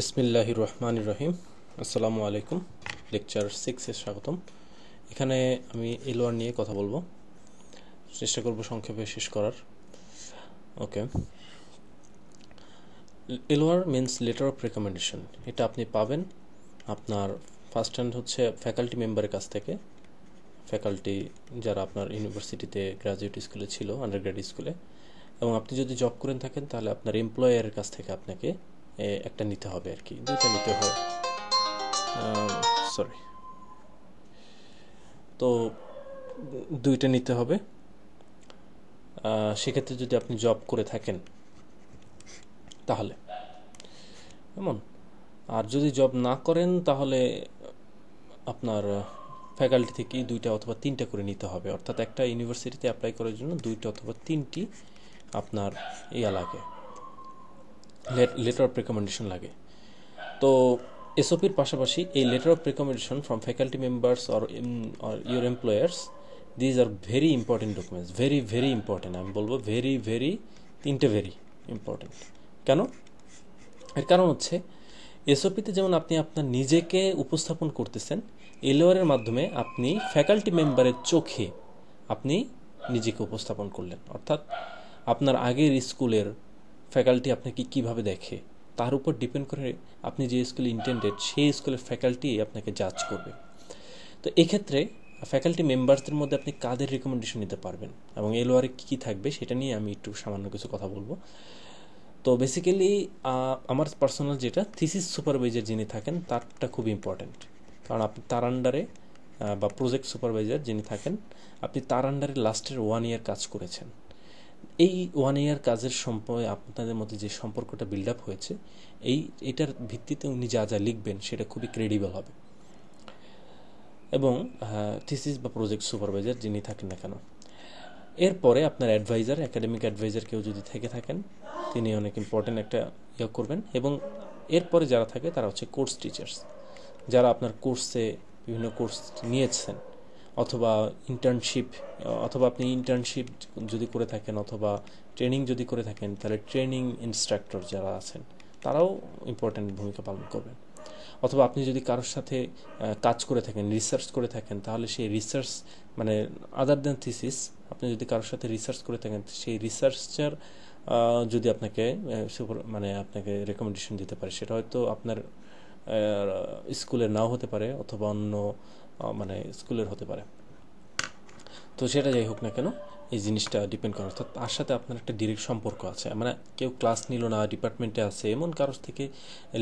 বিসমিল্লাহ রহমান রহিম আসসালামু আলাইকুম লেকচার সিক্সে স্বাগতম এখানে আমি এলোয়ার নিয়ে কথা বলবো চেষ্টা করব সংক্ষেপে শেষ করার okay LOR means letter of recommendation এটা আপনি পাবেন আপনার ফার্স্ট হ্যান্ড হচ্ছে ফ্যাকাল্টি মেম্বারের কাছ থেকে ফ্যাকাল্টি যারা আপনার ইউনিভার্সিটিতে গ্রাজুয়েট স্কুলে ছিল আন্ডারগ্রাড স্কুলে এবং আপনি যদি জব করেন থাকেন তাহলে আপনার এমপ্লয়ারের কাছ থেকে আপনাকে একটা নিতে হবে আর কি দুইটা নিতে হয় সরি তো দুইটা নিতে হবে সেক্ষেত্রে যদি আপনি জব করে থাকেন তাহলে এমন আর যদি জব না করেন তাহলে আপনার ফ্যাকাল্টি থেকে দুইটা অথবা তিনটা করে নিতে হবে অর্থাৎ একটা ইউনিভার্সিটিতে অ্যাপ্লাই করার জন্য দুইটা অথবা তিনটি আপনার ইয়া লাগে লেটার অফ রেকমেন্ডেশন লাগে তো এসওপির পাশাপাশি এই letter of recommendation from faculty members or your employers these are very important documents very very important আমি বলবো ভেরি ভেরি তিনটে ভেরি ইম্পর্টেন্ট কেন এর কারণ হচ্ছে এসওপিতে যেমন আপনি আপনার নিজেকে উপস্থাপন করতেছেন এলোয়ারের মাধ্যমে আপনি ফ্যাকাল্টি মেম্বারের চোখে আপনি নিজেকে উপস্থাপন করলেন অর্থাৎ আপনার আগের স্কুলের ফ্যাকাল্টি আপনাকে কিভাবে দেখে তার উপর ডিপেন্ড করে আপনি যে স্কুলে ইন্টেন্ডেড সেই স্কুলের ফ্যাকাল্টি আপনাকে জাজ করবে তো এক্ষেত্রে ফ্যাকাল্টি মেম্বারসদের মধ্যে আপনি কাদের রেকমেন্ডেশন নিতে পারবেন এবং এলোয়ারে কী কী থাকবে সেটা নিয়ে আমি একটু সামান্য কিছু কথা বলবো তো বেসিক্যালি আমার পার্সোনাল যেটা থিসিস সুপারভাইজার যিনি থাকেন তারটা খুব ইম্পর্ট্যান্ট কারণ আপনি তার আন্ডারে বা প্রজেক্ট সুপারভাইজার যিনি থাকেন আপনি তার আন্ডারে লাস্টের ওয়ান ইয়ার কাজ করেছেন এই ওয়ান ইয়ার কাজের সম্পর্কে আপনাদের মধ্যে যে সম্পর্কটা বিল্ড আপ হয়েছে এই এটার ভিত্তিতে উনি যা যা লিখবেন সেটা খুবই ক্রেডিবল হবে এবং থিসিস বা প্রজেক্ট সুপারভাইজার যিনি থাকেন না কেন এরপরে আপনার অ্যাডভাইজার একাডেমিক অ্যাডভাইজার কেউ যদি থেকে থাকেন তিনি অনেক ইম্পর্ট্যান্ট একটা ইয়ে করবেন এবং এরপরে যারা থাকে তারা হচ্ছে কোর্স টিচার্স যারা আপনার কোর্সে বিভিন্ন কোর্স নিয়েছেন অথবা ইন্টার্নশিপ অথবা আপনি ইন্টার্নশিপ যদি করে থাকেন অথবা ট্রেনিং যদি করে থাকেন তাহলে ট্রেনিং ইনস্ট্রাক্টর যারা আছেন তারাও ইম্পর্ট্যান্ট ভূমিকা পালন করবেন অথবা আপনি যদি কারোর সাথে কাজ করে থাকেন রিসার্চ করে থাকেন তাহলে সেই রিসার্চ মানে আদার দেন থিসিস আপনি যদি কারোর সাথে রিসার্চ করে থাকেন সেই রিসার্চার যদি আপনাকে মানে আপনাকে রেকমেন্ডেশন দিতে পারে সেটা হয়তো আপনার স্কুলে নাও হতে পারে অথবা অন্য মানে স্কুলের হতে পারে তো সেটা যাই হোক না কেন এই জিনিসটা ডিপেন্ড করে অর্থাৎ তার সাথে আপনার একটা ডিরেক্ট সম্পর্ক আছে মানে কেউ ক্লাস নিল না ডিপার্টমেন্টে আছে এমন কারোর থেকে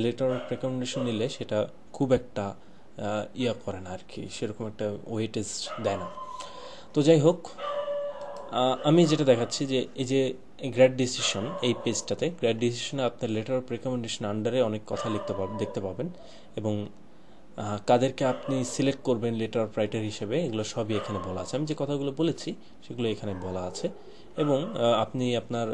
লেটার অফ রেকমেন্ডেশন নিলে সেটা খুব একটা ইয়া করে না আর কি সেরকম একটা ওয়েটেজ দেয় না তো যাই হোক আমি যেটা দেখাচ্ছি যে এই যে গ্র্যাড ডিসিশন এই পেজটাতে গ্র্যাড ডিসিশনে আপনার লেটার অফ রেকমেন্ডেশন আন্ডারে অনেক কথা লিখতে পাবেন দেখতে পাবেন এবং কাদেরকে আপনি সিলেক্ট করবেন লেটার অফ রাইটার হিসেবে এগুলো সবই এখানে বলা আছে আমি যে কথাগুলো বলেছি সেগুলো এখানে বলা আছে এবং আপনি আপনার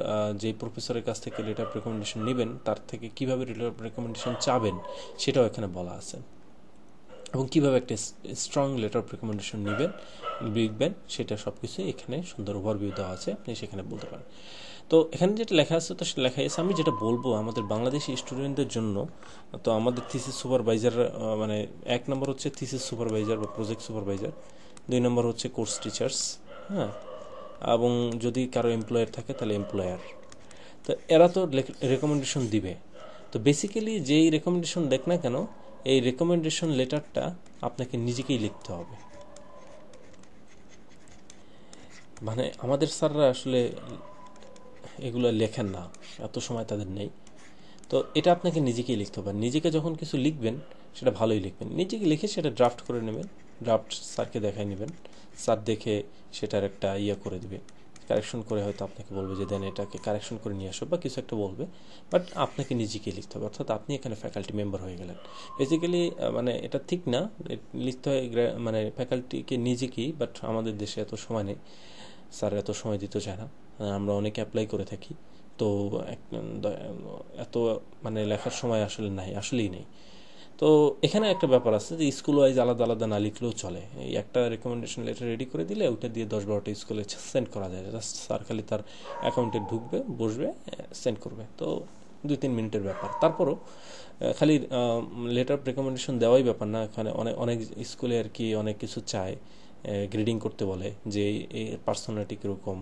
যে প্রফেসরের কাছ থেকে লেটার অফ রেকমেন্ডেশন নেবেন তার থেকে কীভাবে লেটার অফ রেকমেন্ডেশন চাবেন সেটাও এখানে বলা আছে এবং কীভাবে একটা স্ট্রং লেটার অফ রেকমেন্ডেশন নেবেন লিখবেন সেটা সব কিছু এখানে সুন্দর ওভারভিউ দেওয়া আছে আপনি সেখানে বলতে পারেন তো এখানে যেটা লেখা আছে তো সেটা লেখা আছে আমি যেটা বলবো আমাদের বাংলাদেশি স্টুডেন্টদের জন্য তো আমাদের থিসিস সুপারভাইজার মানে এক নম্বর হচ্ছে থিসিস সুপারভাইজার বা প্রজেক্ট সুপারভাইজার দুই নম্বর হচ্ছে কোর্স টিচার্স হ্যাঁ এবং যদি কারো এমপ্লয়ার থাকে তাহলে এমপ্লয়ার তো এরা তো রেকমেন্ডেশন দিবে তো বেসিক্যালি যেই রেকমেন্ডেশন দেখ না কেন এই রেকমেন্ডেশন লেটারটা আপনাকে নিজেকেই লিখতে হবে মানে আমাদের স্যাররা আসলে এগুলো লেখেন না এত সময় তাদের নেই তো এটা আপনাকে নিজেকেই লিখতে হবে নিজেকে যখন কিছু লিখবেন সেটা ভালোই লিখবেন নিজেকে লিখে সেটা ড্রাফট করে নেবেন ড্রাফট স্যারকে দেখায় নেবেন স্যার দেখে সেটার একটা ইয়ে করে দেবে কারেকশন করে হয়তো আপনাকে বলবে যে দেন এটাকে কারেকশন করে নিয়ে আসো বা কিছু একটা বলবে বাট আপনাকে নিজেকে লিখতে হবে অর্থাৎ আপনি এখানে ফ্যাকাল্টি মেম্বার হয়ে গেলেন বেসিক্যালি মানে এটা ঠিক না লিখতে হয় মানে ফ্যাকাল্টিকে নিজেকেই বাট আমাদের দেশে এত সময় নেই স্যার এত সময় দিতে চায় না আমরা অনেক অ্যাপ্লাই করে থাকি তো এত মানে লেখার সময় আসলে নাই আসলেই নেই তো এখানে একটা ব্যাপার আছে যে স্কুল ওয়াইজ আলাদা আলাদা না লিখলেও চলে এই একটা রেকমেন্ডেশন লেটার রেডি করে দিলে ওইটা দিয়ে দশ বারোটা স্কুলে সেন্ড করা যায় জাস্ট স্যার খালি তার অ্যাকাউন্টে ঢুকবে বসবে সেন্ড করবে তো দুই তিন মিনিটের ব্যাপার তারপরও খালি লেটার অফ রেকমেন্ডেশন দেওয়াই ব্যাপার না এখানে অনেক অনেক স্কুলে আর কি অনেক কিছু চায় গ্রিডিং করতে বলে যে এই পার্সোনালিটি কীরকম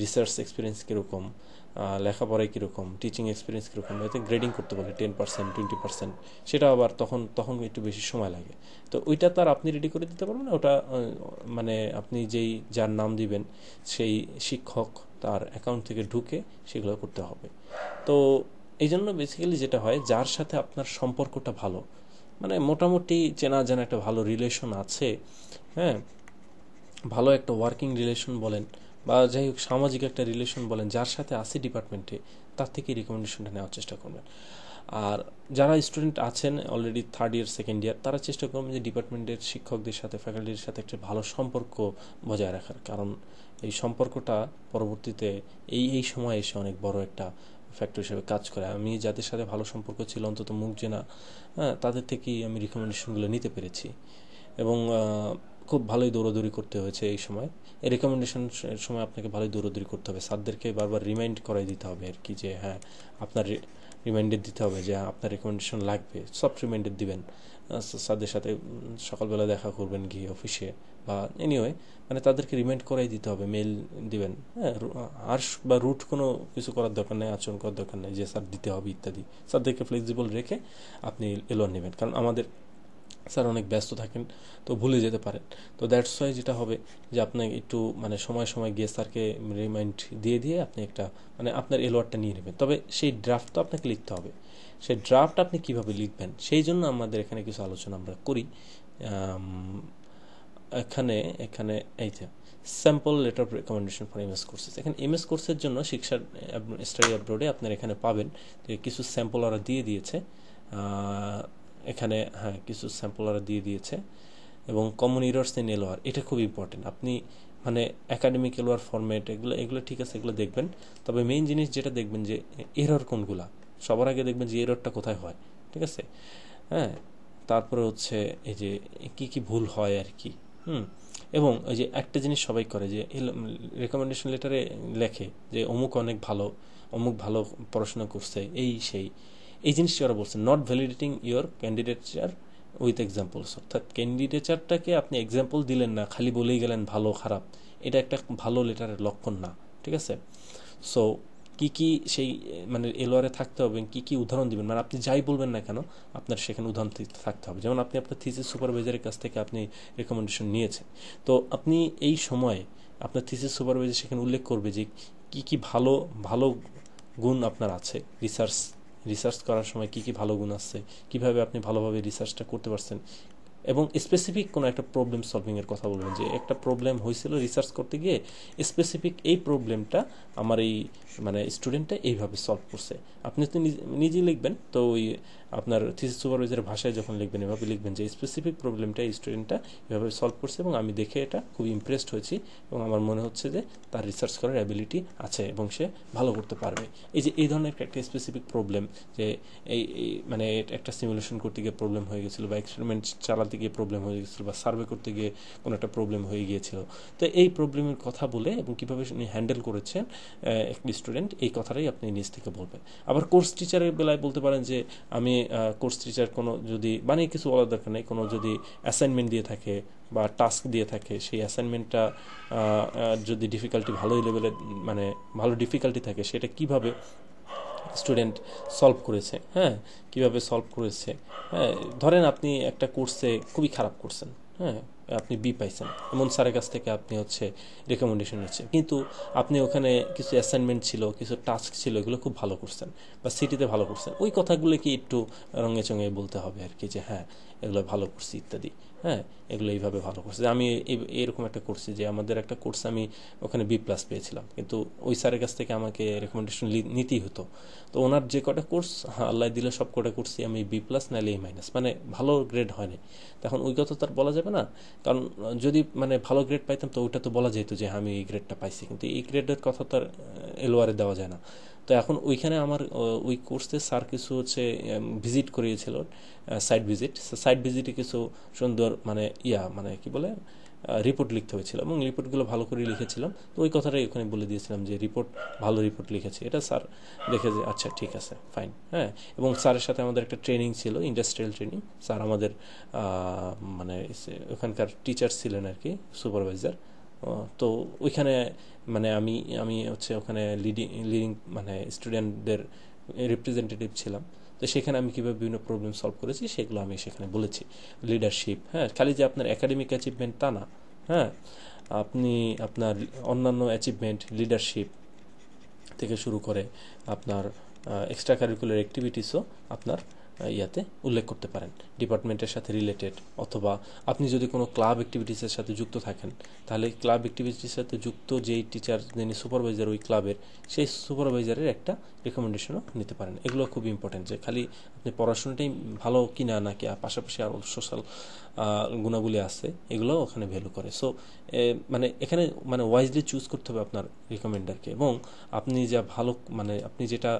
রিসার্চ এক্সপিরিয়েন্স কীরকম লেখাপড়ায় কীরকম টিচিং এক্সপিরিয়েন্স কীরকম এতে গ্রেডিং করতে বলে টেন পার্সেন্ট টোয়েন্টি পার্সেন্ট সেটা আবার তখন তখন একটু বেশি সময় লাগে তো ওইটা তার আপনি রেডি করে দিতে পারবেন ওটা মানে আপনি যেই যার নাম দিবেন সেই শিক্ষক তার অ্যাকাউন্ট থেকে ঢুকে সেগুলো করতে হবে তো এই জন্য বেসিক্যালি যেটা হয় যার সাথে আপনার সম্পর্কটা ভালো মানে মোটামুটি চেনা জানা একটা ভালো রিলেশন আছে হ্যাঁ ভালো একটা ওয়ার্কিং রিলেশন বলেন বা যাই হোক সামাজিক একটা রিলেশন বলেন যার সাথে আছে ডিপার্টমেন্টে তার থেকে রিকমেন্ডেশনটা নেওয়ার চেষ্টা করবেন আর যারা স্টুডেন্ট আছেন already third year second year তারা চেষ্টা করবেন যে ডিপার্টমেন্টের শিক্ষকদের সাথে ফ্যাকাল্টির সাথে একটা ভালো সম্পর্ক বজায় রাখার কারণ এই সম্পর্কটা পরবর্তীতে এই এই সময় এসে অনেক বড় একটা ফ্যাক্টর হিসেবে কাজ করে আমি যাদের সাথে ভালো সম্পর্ক ছিল অন্তত মুখ জেনা হ্যাঁ তাদের থেকেই আমি রিকমেন্ডেশনগুলো নিতে পেরেছি এবং খুব ভালোই দৌড়াদৌড়ি করতে হয়েছে এই সময় এই রেকমেন্ডেশন সময় আপনাকে ভালোই দৌড়াদৌড়ি করতে হবে স্যারদেরকে বারবার রিমাইন্ড করাই দিতে হবে আর কি যে হ্যাঁ আপনার রিমাইন্ডার দিতে হবে যে হ্যাঁ, আপনার রেকমেন্ডেশন লাগবে সফট রিমাইন্ডার দিবেন স্যারদের সাথে সকালবেলা দেখা করবেন গিয়ে অফিসে বা এনিওয়ে মানে তাদেরকে রিমাইন্ড করাই দিতে হবে মেল দিবেন হ্যাঁ আর্স বা রুট কোনো কিছু করার দরকার নেই আচরণ করার দরকার নেই যে স্যার দিতে হবে ইত্যাদি স্যারদেরকে ফ্লেক্সিবল রেখে আপনি এলোয়ার নেবেন কারণ আমাদের স্যার অনেক ব্যস্ত থাকেন তো ভুলে যেতে পারেন তো দ্যাটস ওয়াই যেটা হবে যে আপনি একটু মানে সময় সময় গিয়ে স্যারকে রিমাইন্ড দিয়ে দিয়ে আপনি একটা মানে আপনার এলোয়ারটা নিয়ে নেবেন তবে সেই ড্রাফটটা আপনাকে লিখতে হবে সেই ড্রাফট আপনি কিভাবে লিখবেন সেই জন্য আমাদের এখানে কিছু আলোচনা আমরা করি এখানে এখানে এই যে sample letter of recommendation for MS courses এখানে এমএস কোর্সের জন্য শিক্ষা স্টাডি অ্যাব্রোডে আপনার এখানে পাবেন কিছু স্যাম্পল ওরা দিয়ে দিয়েছে এখানে হ্যাঁ কিছু স্যাম্পল আর দিয়ে দিয়েছে এবং কমন ইরর্স ইন এলোয়ার এটা খুব ইম্পর্টেন্ট আপনি মানে একাডেমিক এলোয়ার ফরম্যাট এগুলো এগুলো ঠিক আছে এগুলো দেখবেন তবে মেইন জিনিস যেটা দেখবেন যে এরর কোনগুলা সবার আগে দেখবেন যে এররটা কোথায় হয় ঠিক আছে হ্যাঁ তারপরে হচ্ছে এই যে কি কি ভুল হয় আর কি হুম এবং ওই যে একটা জিনিস সবাই করে যে রেকমেন্ডেশন লেটারে লেখে যে অমুক অনেক ভালো অমুক ভালো পড়াশোনা করছে এই সেই এই জিনিসটি ওরা বলছে not validating your candidature with examples অর্থাৎ ক্যান্ডিডেচারটাকে আপনি এক্সাম্পল দিলেন না খালি বলেই গেলেন ভালো খারাপ এটা একটা ভালো লেটারের লক্ষণ না ঠিক আছে সো কি কি সেই মানে এলোয়ারে থাকতে হবে কি কি উদাহরণ দিবেন মানে আপনি যাই বলবেন না কেন আপনার সেখানে উদাহরণ থাকতে হবে যেমন আপনি আপনার থিসিস সুপারভাইজারের কাছ থেকে আপনি রেকমেন্ডেশন নিয়েছেন তো আপনি এই সময়ে আপনার থিসিস সুপারভাইজার সেখানে উল্লেখ করবে যে কি কি ভালো ভালো গুণ আপনার আছে রিসার্চ রিসার্চ করার সময় কী কী ভালো গুণ আছে কীভাবে আপনি ভালোভাবে রিসার্চটা করতে পারছেন এবং স্পেসিফিক কোনো একটা প্রবলেম সলভিংয়ের কথা বলবেন যে একটা প্রবলেম হয়েছিল রিসার্চ করতে গিয়ে স্পেসিফিক এই প্রবলেমটা আমার এই মানে স্টুডেন্টটা এইভাবে সলভ করছে আপনি তো নিজে লিখবেন তো ওই আপনার থিসিস সুপারভাইজারের ভাষায় যখন লিখবেন এভাবে লিখবেন যে স্পেসিফিক প্রবলেমটা স্টুডেন্টটা এভাবে সলভ করছে এবং আমি দেখে এটা খুব ইমপ্রেসড হয়েছি এবং আমার মনে হচ্ছে যে তার রিসার্চ করার অ্যাবিলিটি আছে এবং সে ভালো করতে পারবে এই যে এই ধরনের একটা স্পেসিফিক প্রবলেম যে এই মানে একটা সিমুলেশন করতে গিয়ে প্রবলেম হয়ে গেছিলো বা এক্সপেরিমেন্ট চালাতে গিয়ে প্রবলেম হয়ে গেছিলো বা সার্ভে করতে গিয়ে কোনো একটা প্রবলেম হয়ে গিয়েছিল তো এই প্রবলেমের কথা বলে এবং কীভাবে উনি হ্যান্ডেল করেছেন একটি স্টুডেন্ট এই কথাটাই আপনি নিজ থেকে বলবেন আবার কোর্স টিচারের বেলায় বলতে পারেন যে আমি কোর্স টিচার কোনো যদি মানে কিছু বলার দরকার নেই কোনো যদি অ্যাসাইনমেন্ট দিয়ে থাকে বা টাস্ক দিয়ে থাকে সেই অ্যাসাইনমেন্টটা যদি ডিফিকাল্টি ভালোই লেভেলে মানে ভালো ডিফিকাল্টি থাকে সেটা কিভাবে স্টুডেন্ট সলভ করেছে হ্যাঁ কিভাবে সলভ করেছে হ্যাঁ ধরেন আপনি একটা কোর্সে খুবই খারাপ করছেন হ্যাঁ আপনি বি পাইছেন এমন স্যারের কাছ থেকে আপনি হচ্ছে রেকমেন্ডেশন হচ্ছে কিন্তু আপনি ওখানে কিছু অ্যাসাইনমেন্ট ছিল কিছু টাস্ক ছিল এগুলো খুব ভালো করছেন বা সিটিতে ভালো করছেন ওই কথাগুলো কি একটু রঙে চঙে বলতে হবে আর কি যে হ্যাঁ এগুলো ভালো করছি ইত্যাদি হ্যাঁ এগুলো এইভাবে ভালো করছি আমি এরকম একটা করছি যে আমাদের একটা কোর্স আমি ওখানে বি প্লাস পেয়েছিলাম কিন্তু ওই স্যারের কাছ থেকে আমাকে রেকমেন্ডেশন নিতেই হতো তো ওনার যে কটা কোর্স হ্যাঁ, আল্লাহ দিলে সব কটা কোর্সই আমি বি প্লাস নাহলে এ মাইনাস মানে ভালো গ্রেড হয়নি তখন ওই কথা তার বলা যাবে না কারণ যদি মানে ভালো গ্রেড পাইতাম তো ওইটা তো বলা যেত যে হ্যাঁ, আমি এই গ্রেডটা পাইছি কিন্তু এই গ্রেডের কথা তো আর এলোয়ারে দেওয়া যায় না তো এখন ওইখানে আমার ওই কোর্সে স্যার কিছু হচ্ছে ভিজিট করিয়েছিল সাইট ভিজিট সাইট ভিজিটে কিছু সুন্দর মানে ইয়া মানে কি বলে রিপোর্ট লিখতে হয়েছিল এবং রিপোর্টগুলো ভালো করে লিখেছিলাম তো ওই কথাটাই ওখানে বলে দিয়েছিলাম যে রিপোর্ট ভালো রিপোর্ট লিখেছে এটা স্যার দেখে যে আচ্ছা ঠিক আছে ফাইন হ্যাঁ এবং স্যারের সাথে আমাদের একটা ট্রেনিং ছিল ইন্ডাস্ট্রিয়াল ট্রেনিং স্যার আমাদের মানে ওখানকার টিচার ছিলেন আর কি সুপারভাইজার তো ওইখানে মানে আমি আমি হচ্ছে ওখানে লিডিং লিডিং মানে স্টুডেন্টদের রিপ্রেজেন্টেটিভ ছিলাম তো সেখানে আমি কীভাবে বিভিন্ন প্রবলেম সলভ করেছি সেগুলো আমি সেখানে বলেছি লিডারশিপ হ্যাঁ খালি যে আপনার একাডেমিক অ্যাচিভমেন্ট তা না হ্যাঁ আপনি আপনার অন্যান্য অ্যাচিভমেন্ট লিডারশিপ থেকে শুরু করে আপনার এক্সট্রা কারিকুলার অ্যাক্টিভিটিসও আপনার ইয়াতে উল্লেখ করতে পারেন ডিপার্টমেন্টের সাথে রিলেটেড অথবা আপনি যদি কোনো ক্লাব অ্যাক্টিভিটিসের সাথে যুক্ত থাকেন তাহলে ক্লাব অ্যাক্টিভিটির সাথে যুক্ত যেই টিচার যিনি সুপারভাইজার ওই ক্লাবের সেই সুপারভাইজারের একটা রেকমেন্ডেশনও নিতে পারেন এগুলো খুব ইম্পর্টেন্ট যে খালি আপনি পড়াশোনাটাই ভালো কি না নাকি পাশাপাশি আর সোশ্যাল গুণাবলী আছে এগুলো ওখানে ভ্যালু করে সো মানে এখানে মানে ওয়াইজলি চুজ করতে হবে আপনার রিকমেন্ডারকে এবং আপনি যা ভালো মানে আপনি যেটা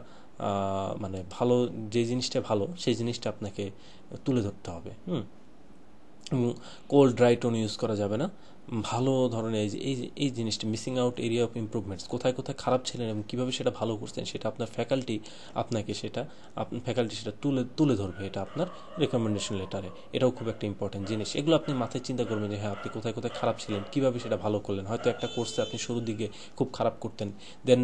মানে ভালো যে জিনিসটা ভালো সেই জিনিসটা আপনাকে তুলে ধরতে হবে হুম কোল্ড ড্রাই টোন ইউজ করা যাবে না ভালো ধরনের এই এই জিনিসটা missing out area of improvements কোথায় কোথায় খারাপ ছিলেন এবং কীভাবে সেটা ভালো করছেন সেটা আপনার ফ্যাকাল্টি আপনাকে সেটা আপনার ফ্যাকাল্টি সেটা তুলে তুলে ধরবে এটা আপনার রেকমেন্ডেশন লেটারে এটাও খুব একটা ইম্পর্টেন্ট জিনিস এগুলো আপনি মাথায় চিন্তা করবেন যে হ্যাঁ আপনি কোথায় কোথায় খারাপ ছিলেন কীভাবে সেটা ভালো করলেন হয়তো একটা কোর্সে আপনি শুরুর দিকে খুব খারাপ করতেন দেন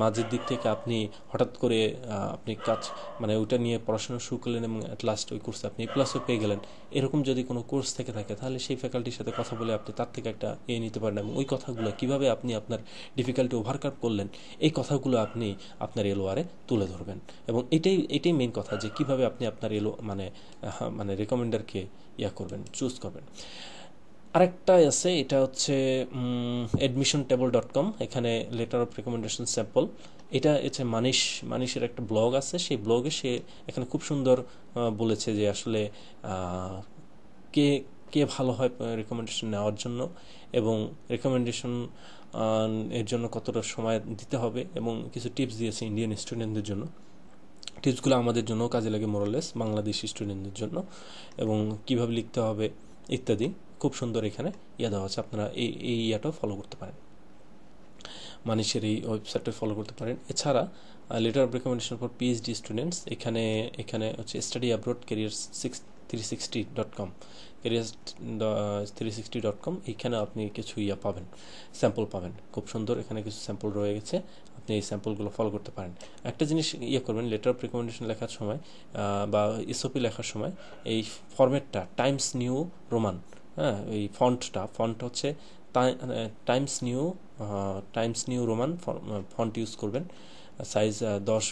মাঝের দিক থেকে আপনি হঠাৎ করে আপনি কাজ মানে ওইটা নিয়ে পড়াশোনা শুরু করলেন এবং অ্যাট লাস্ট ওই কোর্সে আপনি প্লাসও পেয়ে গেলেন এরকম যদি কোনো কোর্স থেকে থাকে তাহলে সেই ফ্যাকাল্টির সাথে কথা বলে আপনি তার থেকে একটা ইয়ে নিতে পারেন এবং ওই কথাগুলো কিভাবে আপনি আপনার ডিফিকাল্টি ওভারকাম করলেন এই কথাগুলো আপনি আপনার এলোয়ারে তুলে ধরবেন এবং এটাই এটাই মেন কথা যে কিভাবে আপনি আপনার এলো মানে মানে রেকমেন্ডারকে ইয়া করবেন চুজ করবেন আরেকটা আছে এটা হচ্ছে অ্যাডমিশন টেবল ডট কম এখানে লেটার অফ রেকমেন্ডেশন স্যাম্পল এটা হচ্ছে মানিস মানিসের একটা ব্লগ আছে সেই ব্লগে সে এখানে খুব সুন্দর বলেছে যে আসলে কে কে ভালো হয় রেকমেন্ডেশন নেওয়ার জন্য এবং রেকমেন্ডেশন এর জন্য কতটা সময় দিতে হবে এবং কিছু টিপস দিয়েছে ইন্ডিয়ান স্টুডেন্টদের জন্য টিপসগুলো আমাদের জন্য কাজে লাগে মোরালেস বাংলাদেশি স্টুডেন্টদের জন্য এবং কিভাবে লিখতে হবে ইত্যাদি খুব সুন্দর এখানে ইয়া দেওয়া আছে আপনারা এই এই ইয়াটাও ফলো করতে পারেন মানুষের এই ওয়েবসাইটটা ফলো করতে পারেন এছাড়া letter of recommendation for PhD students এখানে এখানে হচ্ছে study abroad career six three sixty dot com career three sixty dot com এইখানে আপনি কিছু ইয়া পাবেন স্যাম্পল পাবেন খুব সুন্দর এখানে কিছু স্যাম্পল রয়ে গেছে আপনি এই স্যাম্পলগুলো ফলো করতে পারেন একটা জিনিস ইয়ে করবেন লেটার অফ রেকমেন্ডেশন লেখার সময় বা এসওপি লেখার সময় এই ফরম্যাটটা টাইমস নিউ রোমান হ্যাঁ এই ফন্টটা ফন্ট হচ্ছে টাইমস মানে, new Times new Roman font use করবেন সাইজ দশ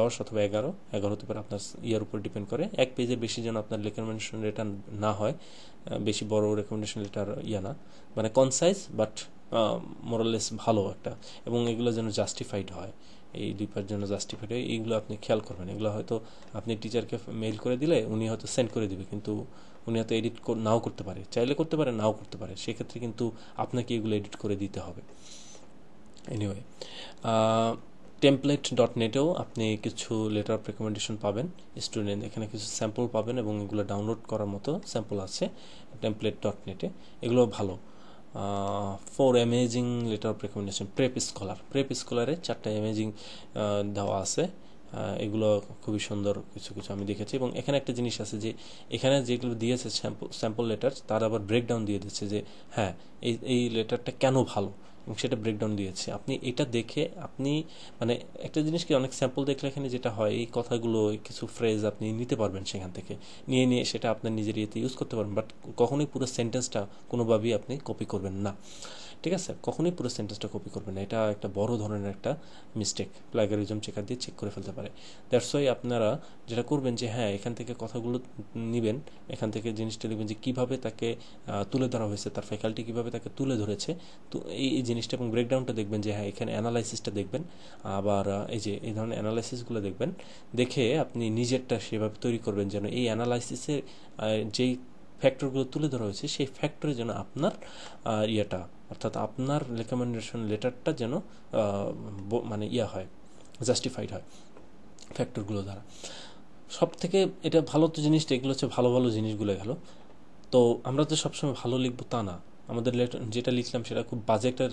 দশ অথবা এগারো এগারো হতে পারে আপনার ইয়ার উপর ডিপেন্ড করে এক পেজে বেশি যেন আপনার রেকমেন্ডেশন লেটার না হয় বেশি বড় রেকমেন্ডেশন লেটার ইয়া না মানে কনসাইজ বাট মোরালেস ভালো একটা এবং এগুলো যেন জাস্টিফাইড হয় এই দুইটার জন্য জাস্টিফাইড হয় এইগুলো আপনি খেয়াল করবেন এগুলো হয়তো আপনি টিচারকে মেইল করে দিলে উনি হয়তো সেন্ড করে দিবে কিন্তু উনি হয়তো এডিট নাও করতে পারে চাইলে করতে পারে নাও করতে পারে সেক্ষেত্রে কিন্তু আপনাকে এগুলো এডিট করে দিতে হবে এনিওয়ে টেমপ্লেট ডট নেটেও আপনি কিছু লেটার অফ রেকমেন্ডেশন পাবেন স্টুডেন্ট এখানে কিছু স্যাম্পল পাবেন এবং এগুলো ডাউনলোড করার মতো স্যাম্পল আছে টেমপ্লেট ডট নেটে এগুলো ভালো four amazing letter of recommendation prep scholar prep স্কলারে চারটে অ্যামেজিং দেওয়া আছে এগুলো খুবই সুন্দর কিছু কিছু আমি দেখেছি এবং এখানে একটা জিনিস আছে যে এখানে যেগুলো দিয়েছে স্যাম্পল স্যাম্পল লেটার তার আবার ব্রেকডাউন দিয়ে দিচ্ছে যে হ্যাঁ এই এই লেটারটা কেন ভালো এবং সেটা ব্রেকডাউন দিয়েছে আপনি এটা দেখে আপনি মানে একটা জিনিস কি অনেক স্যাম্পল দেখলে এখানে যেটা হয় এই কথাগুলো কিছু ফ্রেজ আপনি নিতে পারবেন সেখান থেকে নিয়ে নিয়ে সেটা আপনার নিজের ইয়েতে ইউজ করতে পারবেন বাট কখনোই পুরো সেন্টেন্সটা কোনোভাবেই আপনি কপি করবেন না ঠিক আছে কখনোই পুরো সেন্টেন্সটা কপি করবে না এটা একটা বড় ধরনের একটা মিস্টেক প্লাগারিজম চেকার দিয়ে চেক করে ফেলতে পারে দ্যাটস ওয়াই আপনারা যেটা করবেন যে হ্যাঁ এখান থেকে কথাগুলো নেবেন এখান থেকে জিনিসটা দেখবেন যে কীভাবে তাকে তুলে ধরা হয়েছে তার ফ্যাকাল্টি কীভাবে তাকে তুলে ধরেছে তো এই জিনিসটা এবং ব্রেকডাউনটা দেখবেন যে হ্যাঁ এখানে অ্যানালাইসিসটা দেখবেন আবার এই যে এই ধরনের অ্যানালাইসিসগুলো দেখবেন দেখে আপনি নিজেরটা সেভাবে তৈরি করবেন যেন এই অ্যানালাইসিসের যেই ফ্যাক্টরগুলো তুলে ধরা হয়েছে সেই ফ্যাক্টরে যেন আপনার ইয়েটা অর্থাৎ আপনার রেকমেন্ডেশন লেটারটা যেন মানে ইয়া হয় জাস্টিফাইড হয় ফ্যাক্টরগুলো দ্বারা সব থেকে এটা ভালো তো জিনিসটা এগুলো হচ্ছে ভালো ভালো জিনিসগুলো গেল তো আমরা তো সবসময় ভালো লিখবো তা না আমাদের যেটা লিখলাম সেটা খুব বাজে একটা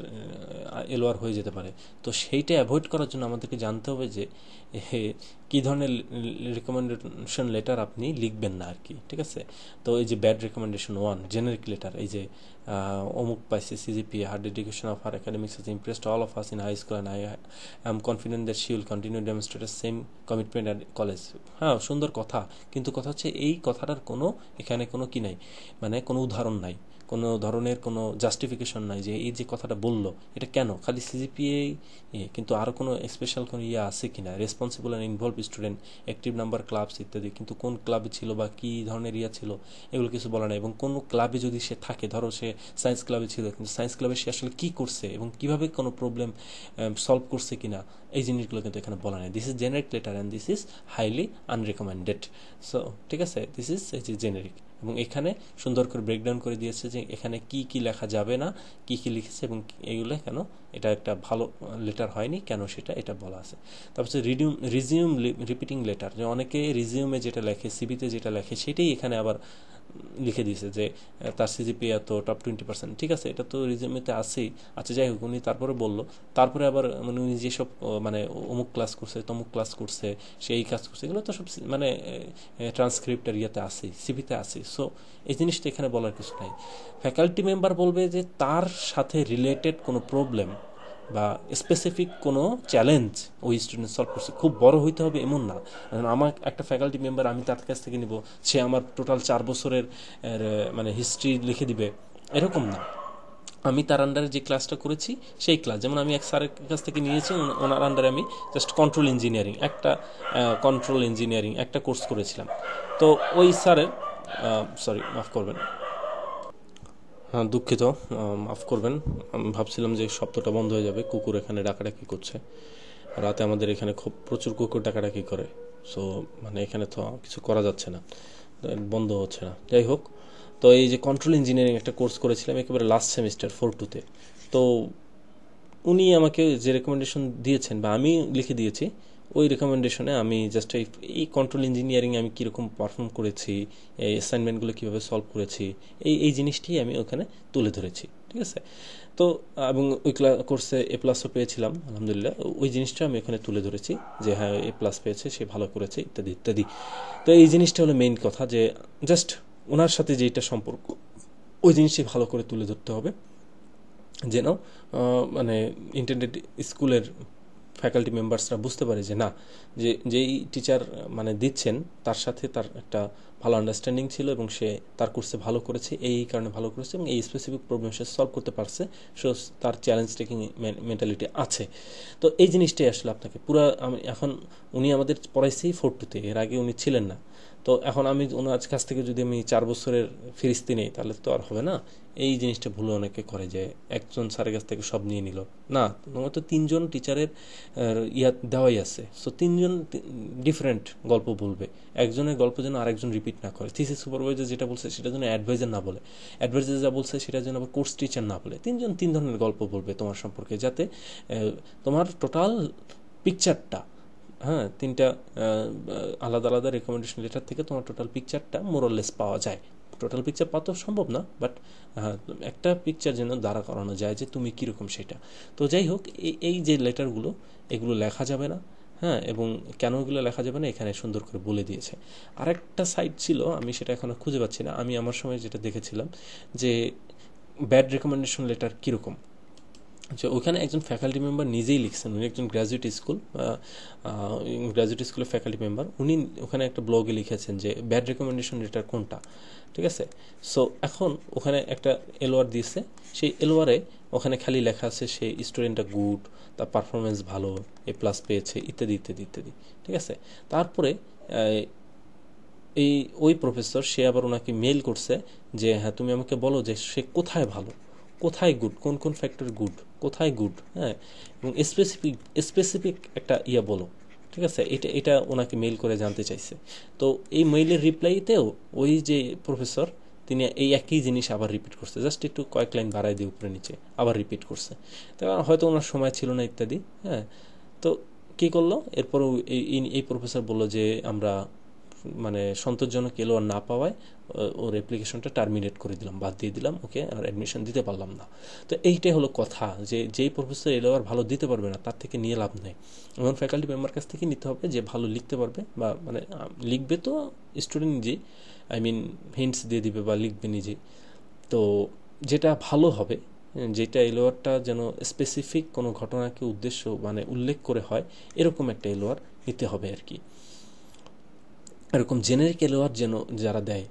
এলোয়ার হয়ে যেতে পারে তো সেইটা অ্যাভয়েড করার জন্য আমাদেরকে জানতে হবে যে কী ধরনের রেকমেন্ডেশন লেটার আপনি লিখবেন না আর কি ঠিক আছে তো এই যে bad recommendation one generic letter এই যে অমুক পাইছে সিজিপি হার ডেডিকেশন অফ আর একাডেমিক্স আছে impressed all of us in high school and I am confident that she will continue demonstrated same commitment and college হ্যাঁ সুন্দর কথা কিন্তু কথা হচ্ছে এই কথাটার কোনো এখানে কোনো কি নাই মানে কোনো উদাহরণ নাই কোনো ধরনের কোনো জাস্টিফিকেশন নাই যে এই যে কথাটা বললো এটা কেন খালি সিজিপিএ কিন্তু আরও কোনো স্পেশাল কোনো ইয়ে আছে কি না responsible and involve student active number clubs ইত্যাদি কিন্তু কোন ক্লাবে ছিল বা কী ধরনের ইয়া ছিল এগুলো কিছু বলা নাই এবং কোন ক্লাবে যদি সে থাকে ধরো সে সায়েন্স ক্লাবে ছিল কিন্তু সায়েন্স ক্লাবে সে আসলে কী করছে এবং কিভাবে কোনো প্রবলেম সলভ um, করছে কি না এই জিনিসগুলো কিন্তু এখানে বলা নাই this is generic letter and this is highly unrecommended so ঠিক আছে দিস ইজ এই যে জেনারিক এবং এখানে সুন্দর করে ব্রেকডাউন করে দিয়েছে যে এখানে কি কি লেখা যাবে না কি কি লিখেছে এবং এগুলো কেন এটা একটা ভালো লেটার হয়নি কেন সেটা এটা বলা আছে তারপর রিডিউম রিজিউম রিপিটিং লেটার যে অনেকে রিজিউমে যেটা লেখে সিবিতে যেটা লেখে সেটাই এখানে আবার লিখে দিয়েছে যে তার সিজিপি এত টপ টোয়েন্টি পার্সেন্ট ঠিক আছে এটা তো রিজিউমেতে আছেই আচ্ছা যাই হোক উনি তারপরে বললো তারপরে আবার মানে উনি যেসব মানে অমুক ক্লাস করছে তমুক ক্লাস করছে সেই কাজ করছে এগুলো তো সব মানে ট্রান্সক্রিপ্টের ইয়েতে আছে সিভিতে আছে সো এই জিনিসটা এখানে বলার কিছু নাই ফ্যাকাল্টি মেম্বার বলবে যে তার সাথে রিলেটেড কোনো প্রবলেম বা স্পেসিফিক কোনো চ্যালেঞ্জ ওই স্টুডেন্ট সলভ করছে খুব বড় হইতে হবে এমন না আমার একটা ফ্যাকাল্টি মেম্বার আমি তার কাছ থেকে নিব সে আমার টোটাল চার বছরের মানে হিস্ট্রি লিখে দিবে এরকম না আমি তার আন্ডারে যে ক্লাসটা করেছি সেই ক্লাস যেমন আমি এক স্যারের কাছ থেকে নিয়েছি ওনার আন্ডারে আমি জাস্ট কন্ট্রোল ইঞ্জিনিয়ারিং একটা কন্ট্রোল ইঞ্জিনিয়ারিং একটা কোর্স করেছিলাম তো ওই স্যারের সরি মাফ করবেন হ্যাঁ দুঃখিত মাফ করবেন আমি ভাবছিলাম যে শব্দটা বন্ধ হয়ে যাবে কুকুর এখানে ডাকাডাকি করছে রাতে আমাদের এখানে খুব প্রচুর কুকুর ডাকাডাকি করে সো মানে এখানে তো কিছু করা যাচ্ছে না বন্ধ হচ্ছে না যাই হোক তো এই যে কন্ট্রোল ইঞ্জিনিয়ারিং একটা কোর্স করেছিলাম একেবারে লাস্ট সেমিস্টার ফোর টুতে তো উনি আমাকে যে রেকমেন্ডেশন দিয়েছেন বা আমি লিখে দিয়েছি ওই রেকমেন্ডেশনে আমি জাস্ট এই কন্ট্রোল ইঞ্জিনিয়ারিং আমি কীরকম পারফর্ম করেছি এই অ্যাসাইনমেন্টগুলো কীভাবে সলভ করেছি এই এই জিনিসটি আমি ওখানে তুলে ধরেছি ঠিক আছে তো এবং ওই কোর্সে এ প্লাসও পেয়েছিলাম আলহামদুলিল্লাহ ওই জিনিসটা আমি ওখানে তুলে ধরেছি যে হ্যাঁ এ প্লাস পেয়েছে সে ভালো করেছে ইত্যাদি ইত্যাদি তো এই জিনিসটা হলো মেইন কথা যে জাস্ট ওনার সাথে যেটা সম্পর্ক ওই জিনিসটি ভালো করে তুলে ধরতে হবে যেন মানে ইন্টারনেট স্কুলের ফ্যাকাল্টি মেম্বার্সরা বুঝতে পারে যে না যে যেই টিচার মানে দিচ্ছেন তার সাথে তার একটা ভালো আন্ডারস্ট্যান্ডিং ছিল এবং সে তার কোর্সে ভালো করেছে এই কারণে ভালো করেছে এবং এই স্পেসিফিক প্রবলেম সে সলভ করতে পারছে সো তার চ্যালেঞ্জ টেকিং মেন্টালিটি আছে তো এই জিনিসটাই আসলে আপনাকে পুরো আমি এখন উনি আমাদের পড়াইছি ফোর টুতে এর আগে উনি ছিলেন না তো এখন আমি ওনার কাছ থেকে যদি আমি চার বছরের ফিরিস্তি নেই তাহলে তো আর হবে না এই জিনিসটা ভুল অনেকে করে যে একজন স্যারের কাছ থেকে সব নিয়ে নিল না তোমার তো তিনজন টিচারের ইয়া দেওয়াই আছে সো তিনজন ডিফারেন্ট গল্প বলবে একজনের গল্প যেন আরেকজন রিপিট না করে থিসিস সুপারভাইজার যেটা বলছে সেটা যেন অ্যাডভাইজার না বলে অ্যাডভাইজার যা বলছে সেটা যেন আবার কোর্স টিচার না বলে তিনজন তিন ধরনের গল্প বলবে তোমার সম্পর্কে যাতে তোমার টোটাল পিকচারটা হ্যাঁ তিনটা আলাদা আলাদা রেকমেন্ডেশন লেটার থেকে তোমার টোটাল পিকচারটা মোরলেস পাওয়া যায় টোটাল পিকচার পাওয়া তো সম্ভব না বাট হ্যাঁ, একটা পিকচার যেন দাঁড়া করানো যায় যে তুমি কীরকম সেটা তো যাই হোক এই যে লেটারগুলো এগুলো লেখা যাবে না হ্যাঁ এবং কেন এগুলো লেখা যাবে না এখানে সুন্দর করে বলে দিয়েছে আরেকটা সাইট ছিল আমি সেটা এখনও খুঁজে পাচ্ছি না আমি আমার সময় যেটা দেখেছিলাম যে ব্যাড রেকমেন্ডেশন লেটার কীরকম যে আচ্ছা, ওখানে একজন ফ্যাকাল্টি মেম্বার নিজেই লিখছেন উনি একজন গ্র্যাজুয়েট স্কুল গ্র্যাজুয়েট স্কুলের ফ্যাকাল্টি মেম্বার উনি ওখানে একটা ব্লগে লিখেছেন যে ব্যাড রেকমেন্ডেশন রেটার কোনটা ঠিক আছে সো এখন ওখানে একটা এলোয়ার দিয়েছে সেই এলোয়ারে ওখানে খালি লেখা আছে সেই স্টুডেন্টটা গুড তার পারফরমেন্স ভালো এ প্লাস পেয়েছে ইত্যাদি ইত্যাদি ইত্যাদি ঠিক আছে তারপরে এই ওই প্রফেসর সে আবার ওনাকে মেল করছে যে হ্যাঁ তুমি আমাকে বলো যে সে কোথায় ভালো কোথায় গুড কোন কোন ফ্যাক্টর গুড কোথায় গুড হ্যাঁ এবং স্পেসিফিক স্পেসিফিক একটা ইয়া বলো ঠিক আছে এটা এটা ওনাকে মেইল করে জানতে চাইছে তো এই মেইলের রিপ্লাইতেও ওই যে প্রফেসর তিনি এই একই জিনিস আবার রিপিট করছে জাস্ট একটু কয়েক লাইন বাড়াই দিয়ে উপরে নিচে আবার রিপিট করছে তো হয়তো ওনার সময় ছিল না ইত্যাদি হ্যাঁ তো কী করলো এরপরও এই এই প্রফেসর বললো যে আমরা মানে সন্তোষজনক এলোয়ার না পাওয়ায় ওর অ্যাপ্লিকেশনটা টার্মিনেট করে দিলাম বাদ দিয়ে দিলাম ওকে আর অ্যাডমিশন দিতে পারলাম না তো এইটাই হলো কথা যে যেই প্রফেসর এলোয়ার ভালো দিতে পারবে না তার থেকে নিয়ে লাভ নেই এমন ফ্যাকাল্টি মেম্বার কাছ থেকে নিতে হবে যে ভালো লিখতে পারবে বা মানে লিখবে তো স্টুডেন্ট নিজেই আই মিন হিন্টস দিয়ে দিবে বা লিখবে নিজেই তো যেটা ভালো হবে যেটা এলোয়ারটা যেন স্পেসিফিক কোনো ঘটনাকে উদ্দেশ্য মানে উল্লেখ করে হয় এরকম একটা এলোয়ার নিতে হবে আর কি এরকম জেনারিক এলোয়ার যেন যারা দেয়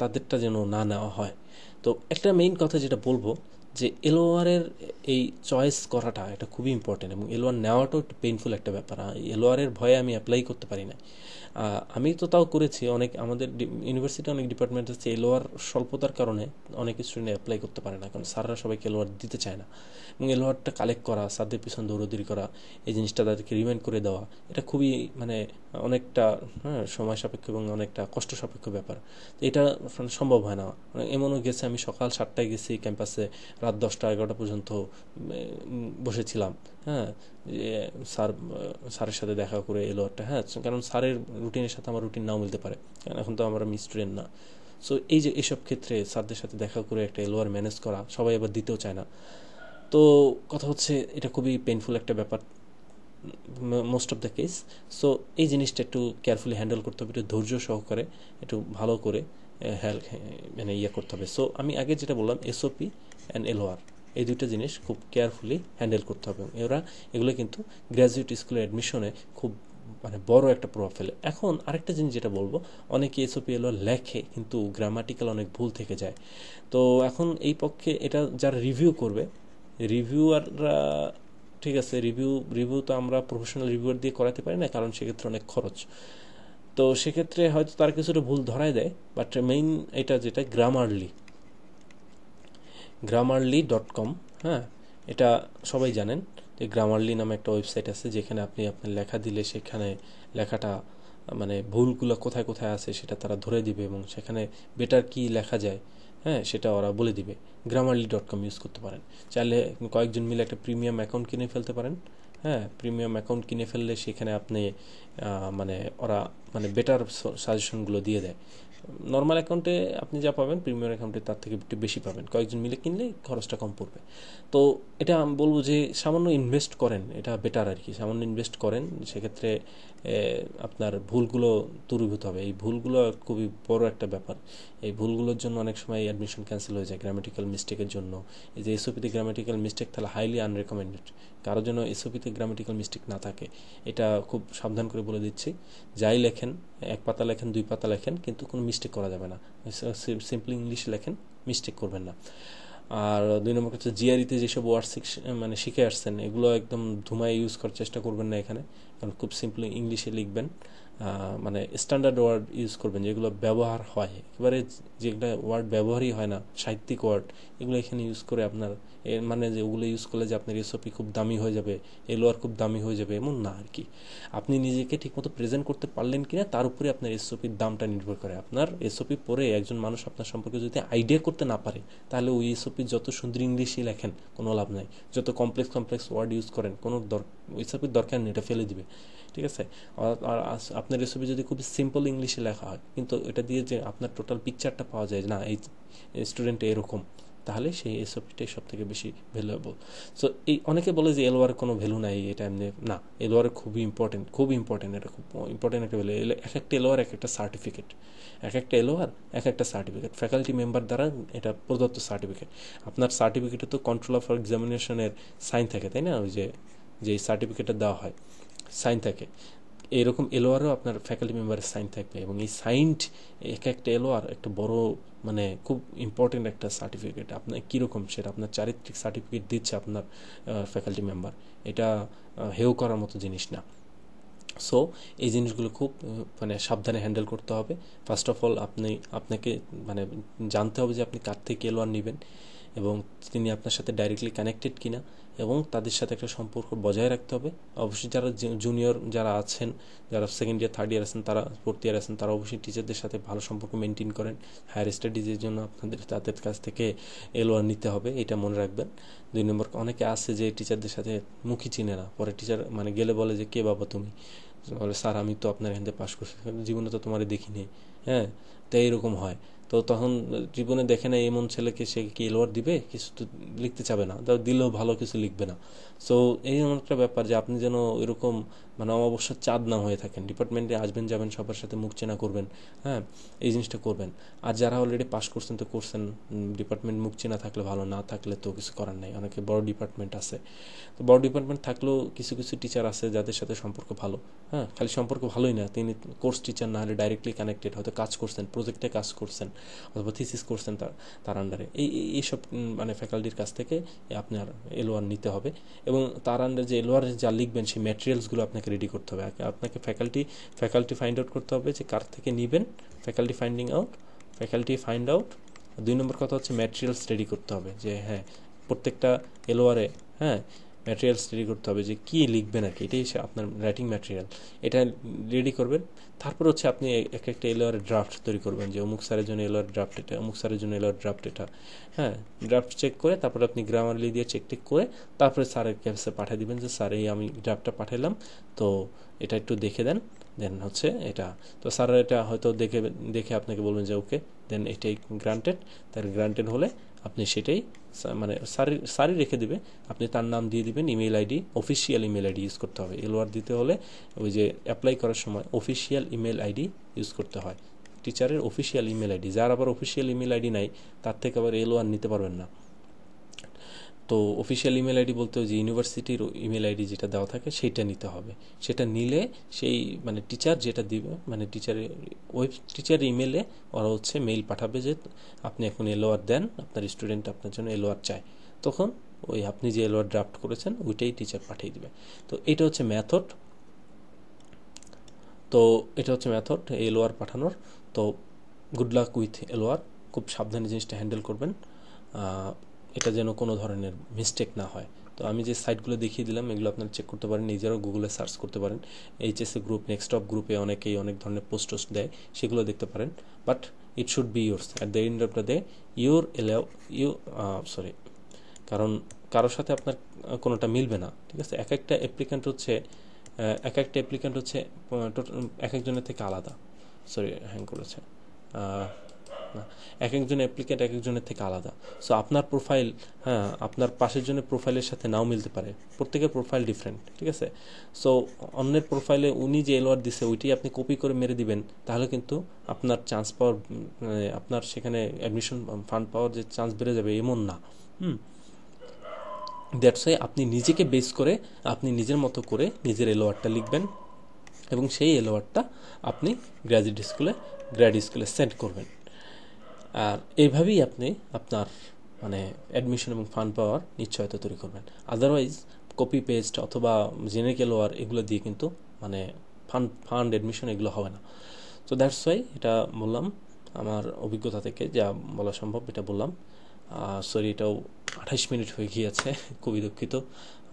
তাদেরটা যেন না নেওয়া হয় তো একটা মেইন কথা যেটা বলবো যে এলোয়ারের এই চয়েস করাটা এটা খুবই ইম্পর্টেন্ট এবং এলোয়ার নেওয়াটাও একটু পেইনফুল একটা ব্যাপার এলোয়ারের ভয়ে আমি অ্যাপ্লাই করতে পারি না আমি তো তাও করেছি অনেক আমাদের ইউনিভার্সিটি অনেক ডিপার্টমেন্ট হচ্ছে এলোয়ার স্বল্পতার কারণে অনেক স্টুডেন্ট অ্যাপ্লাই করতে পারে না কারণ স্যাররা সবাইকে এলোয়ার দিতে চায় না এবং এলোয়ারটা কালেক্ট করা স্যারদের পিছন দৌড়দৌড়ি করা এই জিনিসটা তাদেরকে রিমাইন্ড করে দেওয়া এটা খুবই মানে অনেকটা হ্যাঁ সময় সাপেক্ষ এবং অনেকটা কষ্ট সাপেক্ষ ব্যাপার এটা মানে সম্ভব হয় না মানে এমনও গেছে আমি সকাল সাতটায় গেছি ক্যাম্পাসে রাত দশটা এগারোটা পর্যন্ত বসেছিলাম হ্যাঁ স্যার স্যারের সাথে দেখা করে এলো একটা হ্যাঁ কারণ স্যারের রুটিনের সাথে আমার রুটিন নাও মিলতে পারে কারণ এখন তো আমরা মিস ট্রেন না সো এই যে এসব ক্ষেত্রে স্যারদের সাথে দেখা করে একটা এলোয়ার ম্যানেজ করা সবাই আবার দিতেও চায় না তো কথা হচ্ছে এটা খুবই পেনফুল একটা ব্যাপার most of the case so এই জিনিসটা একটু কেয়ারফুলি হ্যান্ডেল করতে হবে একটু ধৈর্য সহকারে একটু ভালো করে হেল্প মানে ইয়ে করতে হবে সো আমি আগে যেটা বললাম এসওপি অ্যান্ড এলোয়ার এই দুইটা জিনিস খুব কেয়ারফুলি হ্যান্ডেল করতে হবে এরা এগুলো কিন্তু গ্র্যাজুয়েট স্কুলে অ্যাডমিশনে খুব মানে বড় একটা প্রভাব ফেলে এখন আরেকটা জিনিস যেটা বলবো অনেকে এলো লেখে কিন্তু গ্রামাটিক্যাল অনেক ভুল থেকে যায় তো এখন এই পক্ষে এটা যারা রিভিউ করবে রিভিউয়াররা ঠিক আছে রিভিউ রিভিউ তো আমরা প্রফেশনাল রিভিউয়ার দিয়ে করাতে পারি না কারণ সেক্ষেত্রে অনেক খরচ তো সেক্ষেত্রে হয়তো তার কিছুটা ভুল ধরাই দেয় বাট মেইন এটা যেটা গ্রামারলি গ্রামারলি ডট কম হ্যাঁ এটা সবাই জানেন যে গ্রামারলি নামে একটা ওয়েবসাইট আছে যেখানে আপনি আপনার লেখা দিলে সেখানে লেখাটা মানে ভুলগুলো কোথায় কোথায় আছে সেটা তারা ধরে দিবে এবং সেখানে বেটার কি লেখা যায় হ্যাঁ সেটা ওরা বলে দিবে গ্রামারলি ডট কম ইউজ করতে পারেন চাইলে কয়েকজন মিলে একটা প্রিমিয়াম অ্যাকাউন্ট কিনে ফেলতে পারেন হ্যাঁ প্রিমিয়াম অ্যাকাউন্ট কিনে ফেললে সেখানে আপনি মানে ওরা মানে বেটার সাজেশনগুলো দিয়ে দেয় নর্মাল অ্যাকাউন্টে আপনি যা পাবেন প্রিমিয়াম অ্যাকাউন্টে তার থেকে একটু বেশি পাবেন কয়েকজন মিলে কিনলে খরচটা কম পড়বে তো এটা আমি বলবো যে সামান্য ইনভেস্ট করেন এটা বেটার আর কি সামান্য ইনভেস্ট করেন সেক্ষেত্রে আপনার ভুলগুলো দূরীভূত হবে এই ভুলগুলো খুবই বড় একটা ব্যাপার এই ভুলগুলোর জন্য অনেক সময় অ্যাডমিশন ক্যান্সেল হয়ে যায় গ্রামেটিক্যাল মিস্টেকের জন্য এই যে এসওপিতে গ্রামেটিক্যাল মিস্টেক তাহলে হাইলি আনরেকমেন্ডেড কারো জন্য এসওপিতে গ্রামেটিক্যাল মিস্টেক না থাকে এটা খুব সাবধান করে বলে দিচ্ছি যাই লেখেন এক পাতা লেখেন দুই পাতা লেখেন কিন্তু কোনো মিস্টেক করা যাবে না সিম্পলি ইংলিশ লেখেন মিস্টেক করবেন না আর দুই নম্বর হচ্ছে জিআরিতে e যেসব ওয়ার্ড মানে শিখে আসছেন এগুলো একদম ধুমায় ইউজ করার চেষ্টা করবেন না এখানে কারণ খুব সিম্পলি ইংলিশে লিখবেন মানে স্ট্যান্ডার্ড ওয়ার্ড ইউজ করবেন যেগুলো ব্যবহার হয় একেবারে যেগুলো ওয়ার্ড ব্যবহারই হয় না সাহিত্যিক ওয়ার্ড এগুলো এখানে ইউজ করে আপনার এর মানে যে ওগুলো ইউজ করলে যে আপনার এসওপি খুব দামি হয়ে যাবে এলোয়ার খুব দামি হয়ে যাবে এমন না আর কি আপনি নিজেকে ঠিকমতো প্রেজেন্ট করতে পারলেন কিনা তার উপরে আপনার এসওপির দামটা নির্ভর করে আপনার এসওপি পরে একজন মানুষ আপনার সম্পর্কে যদি আইডিয়া করতে না পারে তাহলে ওই এসওপি যত সুন্দর ইংলিশই লেখেন কোনো লাভ নাই যত কমপ্লেক্স কমপ্লেক্স ওয়ার্ড ইউজ করেন কোনো এসওপির দরকার নেই এটা ফেলে দিবে ঠিক আছে আর আপনার রেসিপি যদি খুব সিম্পল ইংলিশে লেখা হয় কিন্তু এটা দিয়ে যে আপনার টোটাল পিকচারটা পাওয়া যায় না এই স্টুডেন্ট এরকম তাহলে সেই এসওপিটাই সব থেকে বেশি ভ্যালুয়েবল সো এই অনেকে বলে যে এলওয়ার কোনো ভ্যালু নাই এটা নিয়ে না এলওয়ার খুবই ইম্পর্টেন্ট খুব ইম্পর্টেন্ট এটা খুব ইম্পর্টেন্ট একটা ভ্যালু এক একটা এলওয়ার এক একটা সার্টিফিকেট এক একটা এলওয়ার এক একটা সার্টিফিকেট ফ্যাকাল্টি মেম্বার দ্বারা এটা প্রদত্ত সার্টিফিকেট আপনার সার্টিফিকেটে তো কন্ট্রোল অফ এক্সামিনেশনের সাইন থাকে তাই না ওই যে যে সার্টিফিকেটটা দেওয়া হয় সাইন থাকে এরকম এলোয়ারও আপনার ফ্যাকাল্টি মেম্বারের সাইন থাকবে এবং এই সাইনড এক একটা এলোয়ার একটা বড় মানে খুব ইম্পর্টেন্ট একটা সার্টিফিকেট আপনার কীরকম সেটা আপনার চারিত্রিক সার্টিফিকেট দিচ্ছে আপনার ফ্যাকাল্টি মেম্বার এটা হেউ করার মতো জিনিস না সো এই জিনিসগুলো খুব মানে সাবধানে হ্যান্ডেল করতে হবে ফার্স্ট অফ অল আপনি আপনাকে মানে জানতে হবে যে আপনি কার থেকে ওয়ান নেবেন এবং তিনি আপনার সাথে ডাইরেক্টলি কানেক্টেড কিনা এবং তাদের সাথে একটা সম্পর্ক বজায় রাখতে হবে অবশ্যই যারা জুনিয়র যারা আছেন যারা সেকেন্ড ইয়ার থার্ড ইয়ার আছেন তারা ফোর্থ ইয়ার আছেন তারা অবশ্যই টিচারদের সাথে ভালো সম্পর্ক মেনটেন করেন হায়ার স্টাডিজের জন্য আপনাদের তাদের কাছ থেকে এলোয়ার নিতে হবে এটা মনে রাখবেন দুই নম্বর অনেকে আছে যে টিচারদের সাথে মুখি চিনে না পরে টিচার মানে গেলে বলে যে কে বাবা তুমি বলে স্যার আমি তো আপনার এখান থেকে পাশ করছি জীবনে তো তোমার দেখিনি হ্যাঁ তাই এইরকম হয় তো তখন জীবনে দেখে না এমন ছেলেকে সে কি এলোয়ার দিবে কিছু তো লিখতে চাবে না তাও দিলেও ভালো কিছু লিখবে না সো এই যেমন একটা ব্যাপার যে আপনি যেন এরকম মানে অবশ্য চাঁদ না হয়ে থাকেন ডিপার্টমেন্টে আসবেন যাবেন সবার সাথে মুখ চেনা করবেন হ্যাঁ এই জিনিসটা করবেন আর যারা অলরেডি পাস করছেন তো করছেন ডিপার্টমেন্ট মুখ চেনা থাকলে ভালো না থাকলে তো কিছু করার নাই অনেকে বড় ডিপার্টমেন্ট আছে তো বড় ডিপার্টমেন্ট থাকলেও কিছু কিছু টিচার আছে যাদের সাথে সম্পর্ক ভালো হ্যাঁ খালি সম্পর্ক ভালোই না তিনি কোর্স টিচার না হলে ডাইরেক্টলি কানেক্টেড হয়তো কাজ করছেন প্রজেক্টে কাজ করছেন অথবা থিসিস করছেন তার তার আন্ডারে এই এইসব মানে ফ্যাকাল্টির কাছ থেকে আপনার এলোয়ার নিতে হবে এবং তার আন্ডার যে এলোয়ার যা লিখবেন সেই ম্যাটেরিয়ালসগুলো আপনাকে রেডি করতে হবে আপনাকে ফ্যাকাল্টি ফ্যাকাল্টি ফাইন্ড আউট করতে হবে যে কার থেকে নেবেন faculty finding out faculty find out দুই নম্বর কথা হচ্ছে ম্যাটেরিয়ালস রেডি করতে হবে যে হ্যাঁ প্রত্যেকটা এলোয়ারে হ্যাঁ ম্যাটেরিয়াল রেডি করতে হবে যে কী লিখবেন আর কি এটাই সে আপনার রাইটিং ম্যাটেরিয়াল এটা রেডি করবেন তারপর হচ্ছে আপনি এক একটা এলোয়ার ড্রাফট তৈরি করবেন যে অমুক স্যারের জন্য এলোয়ার ড্রাফট এটা অমুক স্যারের জন্য এলোয়ার ড্রাফট এটা হ্যাঁ ড্রাফট চেক করে তারপরে আপনি গ্রামারলি দিয়ে চেক টেক করে তারপরে স্যারের ক্যাপসে পাঠিয়ে দেবেন যে স্যার এই আমি ড্রাফটটা পাঠালাম তো এটা একটু দেখে দেন দেন হচ্ছে এটা তো স্যার এটা হয়তো দেখে দেখে আপনাকে বলবেন যে ওকে দেন এটাই গ্রান্টেড তার গ্রান্টেড হলে আপনি সেটাই মানে সারি সারি রেখে দেবে আপনি তার নাম দিয়ে দিবেন email ID official email ID use করতে হবে এলওয়ার দিতে হলে ওই যে অ্যাপ্লাই করার সময় অফিসিয়াল ইমেল আইডি ইউজ করতে হয় টিচারের অফিসিয়াল ইমেল আইডি যার আবার অফিসিয়াল ইমেল আইডি নাই তার থেকে আবার এলওয়ার নিতে পারবেন না তো অফিসিয়াল ইমেল আইডি বলতে যে ইউনিভার্সিটির ইমেল আইডি যেটা দেওয়া থাকে সেটা নিতে হবে সেটা নিলে সেই মানে টিচার যেটা দিবে মানে টিচারের ওয়েব টিচার ইমেলে ওরা হচ্ছে মেইল পাঠাবে যে আপনি এখন এলোয়ার দেন আপনার স্টুডেন্ট আপনার জন্য এলোয়ার চায় তখন ওই আপনি যে এলোয়ার ড্রাফট করেছেন ওইটাই টিচার পাঠিয়ে দিবে তো এটা হচ্ছে ম্যাথড তো এটা হচ্ছে ম্যাথড এলোয়ার পাঠানোর তো গুড লাক উইথ এলোয়ার খুব সাবধানে জিনিসটা হ্যান্ডেল করবেন এটা যেন কোনো ধরনের মিস্টেক না হয় তো আমি যে সাইটগুলো দেখিয়ে দিলাম এগুলো আপনারা চেক করতে পারেন নিজেরাও গুগলে সার্চ করতে পারেন এইচএসএ গ্রুপ নেক্সট অফ গ্রুপে অনেকেই অনেক ধরনের পোস্ট টোস্ট দেয় সেগুলো দেখতে পারেন but it should be yours at the end of the day your LOR you sorry কারণ কারোর সাথে আপনার কোনোটা মিলবে না ঠিক আছে এক একটা অ্যাপ্লিক্যান্ট হচ্ছে এক একটা অ্যাপ্লিক্যান্ট হচ্ছে এক একজনের থেকে আলাদা সরি হ্যাং করেছে না এক একজন অ্যাপ্লিকেন্ট এক একজনের থেকে আলাদা সো আপনার প্রোফাইল হ্যাঁ আপনার পাশের জনের প্রোফাইলের সাথে নাও মিলতে পারে প্রত্যেকের প্রোফাইল ডিফারেন্ট ঠিক আছে সো অন্যের প্রোফাইলে উনি যে এলোয়ার দিছে ওইটি আপনি কপি করে মেরে দিবেন তাহলে কিন্তু আপনার চান্স পাওয়ার মানে আপনার সেখানে অ্যাডমিশন ফান্ড পাওয়ার যে চান্স বেড়ে যাবে এমন না হুম দ্যাটস ওয়াই আপনি নিজেকে বেস করে আপনি নিজের মতো করে নিজের এলোয়ারটা লিখবেন এবং সেই এলোয়ারটা আপনি গ্র্যাজুয়েট স্কুলে গ্র্যাড স্কুলে সেন্ড করবেন আর এইভাবেই আপনি আপনার মানে অ্যাডমিশন এবং ফান্ড পাওয়ার নিশ্চয়তা তৈরি করবেন আদারওয়াইজ কপি পেস্ট অথবা জেনেকেল ওয়ার এগুলো দিয়ে কিন্তু মানে ফান্ড ফান্ড অ্যাডমিশন এগুলো হবে না তো দ্যাটস ওয়াই এটা বললাম আমার অভিজ্ঞতা থেকে যা বলা সম্ভব এটা বললাম সরি এটাও আঠাশ মিনিট হয়ে গিয়েছে খুবই দুঃখিত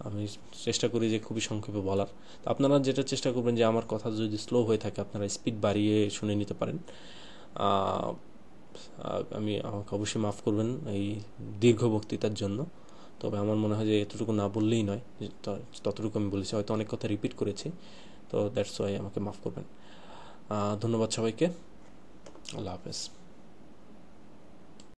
আমি চেষ্টা করি যে খুবই সংক্ষেপে বলার তো আপনারা যেটা চেষ্টা করবেন যে আমার কথা যদি স্লো হয়ে থাকে আপনারা স্পিড বাড়িয়ে শুনে নিতে পারেন আমি আমাকে অবশ্যই মাফ করবেন এই দীর্ঘ বক্তৃতার জন্য তবে আমার মনে হয় যে এতটুকু না বললেই নয় ততটুকু আমি বলেছি হয়তো অনেক কথা রিপিট করেছি তো দ্যাটস ওয়াই আমাকে মাফ করবেন ধন্যবাদ সবাইকে আল্লাহ হাফেজ